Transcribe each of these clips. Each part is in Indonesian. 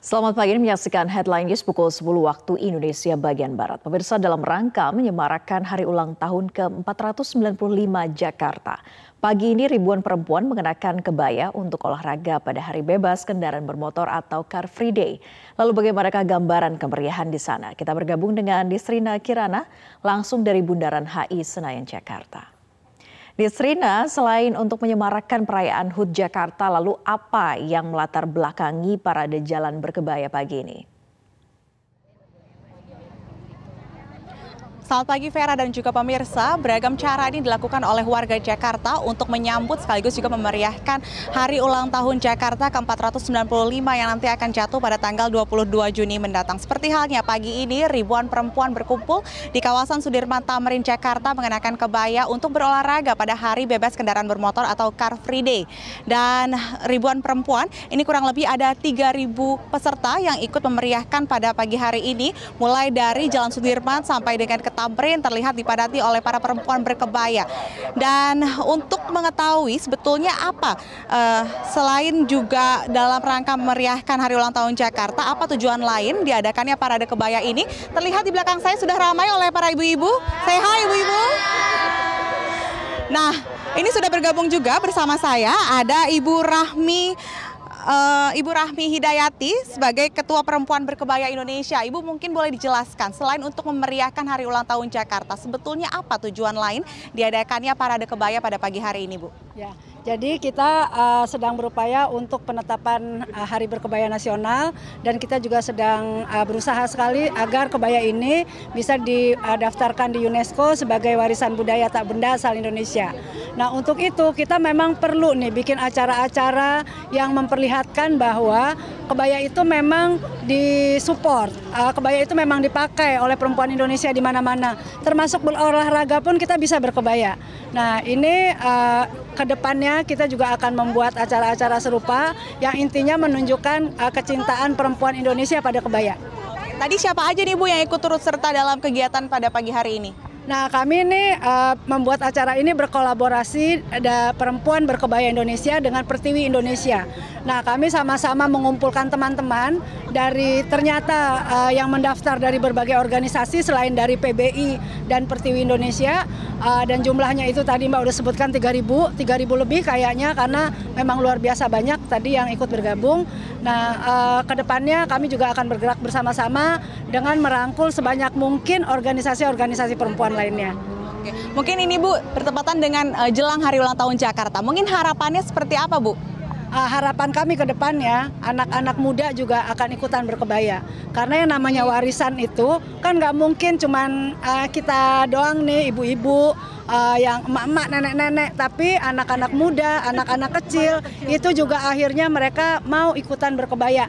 Selamat pagi, menyaksikan headline news pukul 10 waktu Indonesia bagian Barat. Pemirsa dalam rangka menyemarakan hari ulang tahun ke-495 Jakarta. Pagi ini ribuan perempuan mengenakan kebaya untuk olahraga pada hari bebas kendaraan bermotor atau Car Free Day. Lalu bagaimanakah gambaran kemeriahan di sana? Kita bergabung dengan Disrina Kirana langsung dari Bundaran HI Senayan, Jakarta. Nisrina, selain untuk menyemarakan perayaan HUT Jakarta, lalu apa yang melatar belakangi parade jalan berkebaya pagi ini? Selamat pagi Vera dan juga pemirsa. Beragam cara ini dilakukan oleh warga Jakarta untuk menyambut sekaligus juga memeriahkan hari ulang tahun Jakarta ke-495 yang nanti akan jatuh pada tanggal 22 Juni mendatang. Seperti halnya pagi ini ribuan perempuan berkumpul di kawasan Sudirman Tamrin Jakarta mengenakan kebaya untuk berolahraga pada hari bebas kendaraan bermotor atau Car Free Day. Dan ribuan perempuan ini kurang lebih ada 3000 peserta yang ikut memeriahkan pada pagi hari ini mulai dari Jalan Sudirman sampai dengan ke. Tamrin terlihat dipadati oleh para perempuan berkebaya. Dan untuk mengetahui sebetulnya apa uh, selain juga dalam rangka meriahkan Hari Ulang Tahun Jakarta, apa tujuan lain diadakannya parade kebaya ini? Terlihat di belakang saya sudah ramai oleh para ibu-ibu. Saya hai ibu-ibu. Nah, ini sudah bergabung juga bersama saya ada Ibu Rahmi uh, Ibu Rahmi Hidayati sebagai Ketua Perempuan Berkebaya Indonesia. Ibu mungkin boleh dijelaskan, selain untuk memeriahkan Hari Ulang Tahun Jakarta, sebetulnya apa tujuan lain diadakannya Parade Kebaya pada pagi hari ini, Bu? Ya, jadi kita uh, sedang berupaya untuk penetapan uh, Hari Berkebaya Nasional dan kita juga sedang uh, berusaha sekali agar kebaya ini bisa didaftarkan di UNESCO sebagai warisan budaya tak benda asal Indonesia. Nah, untuk itu kita memang perlu nih bikin acara-acara yang memperlihatkan bahwa kebaya itu memang disupport, uh, kebaya itu memang dipakai oleh perempuan Indonesia di mana-mana. Termasuk berolahraga pun kita bisa berkebaya. Nah ini uh, eh, kedepannya kita juga akan membuat acara-acara serupa yang intinya menunjukkan uh, kecintaan perempuan Indonesia pada kebaya. Tadi siapa aja nih Bu yang ikut turut serta dalam kegiatan pada pagi hari ini? Nah, kami ini uh, membuat acara ini berkolaborasi ada perempuan berkebaya Indonesia dengan Pertiwi Indonesia. Nah, kami sama-sama mengumpulkan teman-teman dari ternyata uh, yang mendaftar dari berbagai organisasi selain dari PBI dan Pertiwi Indonesia uh, dan jumlahnya itu tadi Mbak udah sebutkan 3000, 3000 lebih kayaknya karena memang luar biasa banyak tadi yang ikut bergabung. Nah, uh, depannya kami juga akan bergerak bersama-sama dengan merangkul sebanyak mungkin organisasi-organisasi perempuan lainnya. Oke. Mungkin ini Bu bertepatan dengan uh, jelang hari ulang tahun Jakarta. Mungkin harapannya seperti apa Bu? Uh, harapan kami ke depan ya, anak-anak muda juga akan ikutan berkebaya. Karena yang namanya warisan itu kan nggak mungkin cuman uh, kita doang nih ibu-ibu uh, yang emak-emak, nenek-nenek, tapi anak-anak muda, anak-anak kecil itu juga akhirnya mereka mau ikutan berkebaya.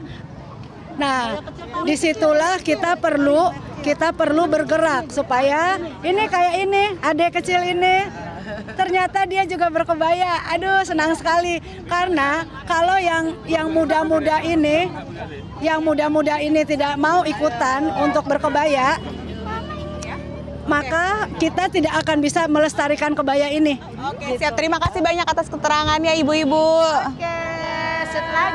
Nah, disitulah kita perlu kita perlu bergerak supaya ini kayak ini, adik kecil ini ternyata dia juga berkebaya. Aduh, senang sekali karena kalau yang yang muda-muda ini yang muda-muda ini tidak mau ikutan untuk berkebaya, maka kita tidak akan bisa melestarikan kebaya ini. Oke, siap. Terima kasih banyak atas keterangannya ibu-ibu. Oke.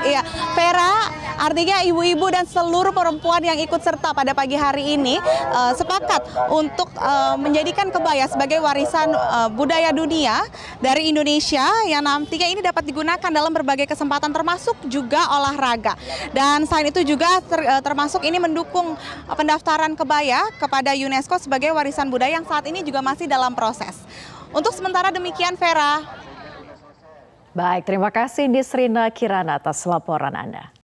Iya, Vera, artinya ibu-ibu dan seluruh perempuan yang ikut serta pada pagi hari ini uh, sepakat untuk uh, menjadikan kebaya sebagai warisan uh, budaya dunia dari Indonesia yang nantinya ini dapat digunakan dalam berbagai kesempatan termasuk juga olahraga. Dan selain itu juga ter, uh, termasuk ini mendukung pendaftaran kebaya kepada UNESCO sebagai warisan budaya yang saat ini juga masih dalam proses. Untuk sementara demikian Vera. Baik, terima kasih Nisrina Kirana atas laporan Anda.